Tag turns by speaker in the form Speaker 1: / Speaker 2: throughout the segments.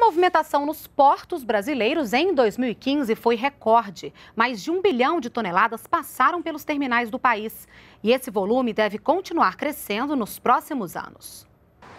Speaker 1: movimentação nos portos brasileiros em 2015 foi recorde. Mais de um bilhão de toneladas passaram pelos terminais do país. E esse volume deve continuar crescendo nos próximos anos.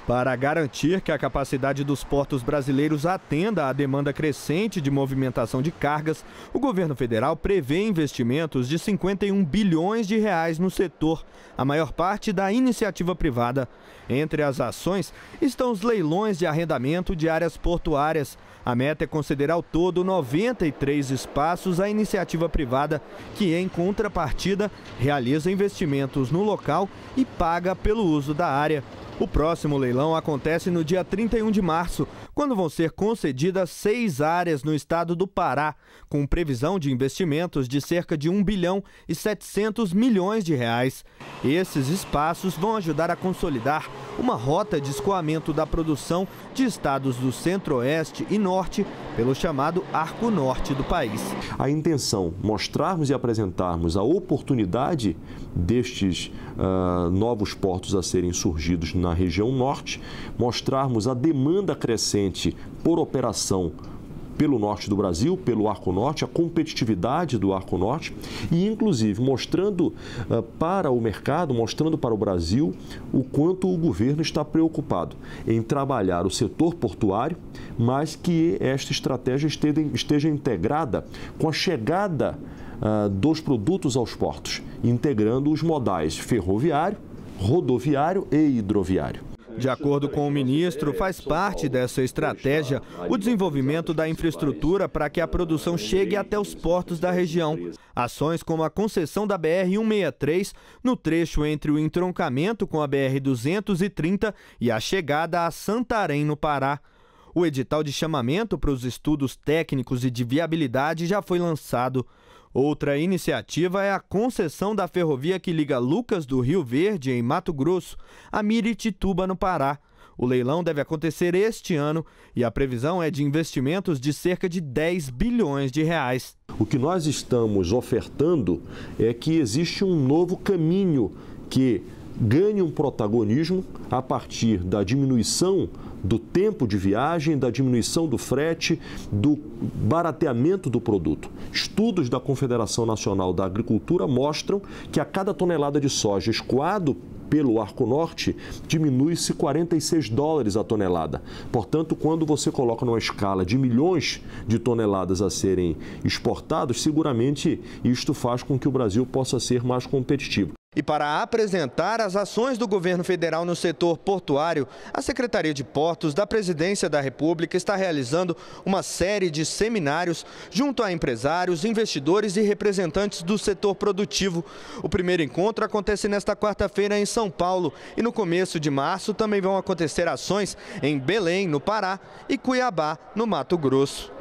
Speaker 2: Para garantir que a capacidade dos portos brasileiros atenda à demanda crescente de movimentação de cargas, o governo federal prevê investimentos de 51 bilhões de reais no setor, a maior parte da iniciativa privada. Entre as ações estão os leilões de arrendamento de áreas portuárias. A meta é conceder ao todo 93 espaços à iniciativa privada, que em contrapartida realiza investimentos no local e paga pelo uso da área. O próximo leilão acontece no dia 31 de março, quando vão ser concedidas seis áreas no estado do Pará, com previsão de investimentos de cerca de 1 bilhão e 700 milhões de reais. Esses espaços vão ajudar a consolidar uma rota de escoamento da produção de estados do centro-oeste e norte pelo chamado Arco Norte do país.
Speaker 3: A intenção, mostrarmos e apresentarmos a oportunidade destes uh, novos portos a serem surgidos na região norte, mostrarmos a demanda crescente por operação pelo norte do Brasil, pelo Arco Norte, a competitividade do Arco Norte e, inclusive, mostrando uh, para o mercado, mostrando para o Brasil o quanto o governo está preocupado em trabalhar o setor portuário, mas que esta estratégia esteja, esteja integrada com a chegada uh, dos produtos aos portos, integrando os modais ferroviário, rodoviário e hidroviário.
Speaker 2: De acordo com o ministro, faz parte dessa estratégia o desenvolvimento da infraestrutura para que a produção chegue até os portos da região. Ações como a concessão da BR-163 no trecho entre o entroncamento com a BR-230 e a chegada a Santarém, no Pará. O edital de chamamento para os estudos técnicos e de viabilidade já foi lançado. Outra iniciativa é a concessão da ferrovia que liga Lucas do Rio Verde, em Mato Grosso, a Miritituba, no Pará. O leilão deve acontecer este ano e a previsão é de investimentos de cerca de 10 bilhões de reais. O que nós estamos ofertando é que existe um novo caminho que ganhe
Speaker 3: um protagonismo a partir da diminuição do tempo de viagem, da diminuição do frete, do barateamento do produto. Estudos da Confederação Nacional da Agricultura mostram que a cada tonelada de soja escoado pelo Arco Norte, diminui-se 46 dólares a tonelada. Portanto, quando você coloca numa escala de milhões de toneladas a serem exportadas, seguramente isto faz com que o Brasil possa ser mais competitivo.
Speaker 2: E para apresentar as ações do governo federal no setor portuário, a Secretaria de Portos da Presidência da República está realizando uma série de seminários junto a empresários, investidores e representantes do setor produtivo. O primeiro encontro acontece nesta quarta-feira em São Paulo e no começo de março também vão acontecer ações em Belém, no Pará, e Cuiabá, no Mato Grosso.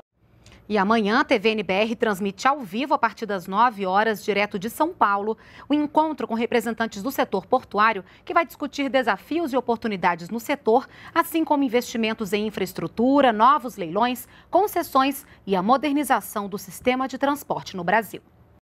Speaker 1: E amanhã a TV NBR transmite ao vivo, a partir das 9 horas, direto de São Paulo, o um encontro com representantes do setor portuário, que vai discutir desafios e oportunidades no setor, assim como investimentos em infraestrutura, novos leilões, concessões e a modernização do sistema de transporte no Brasil.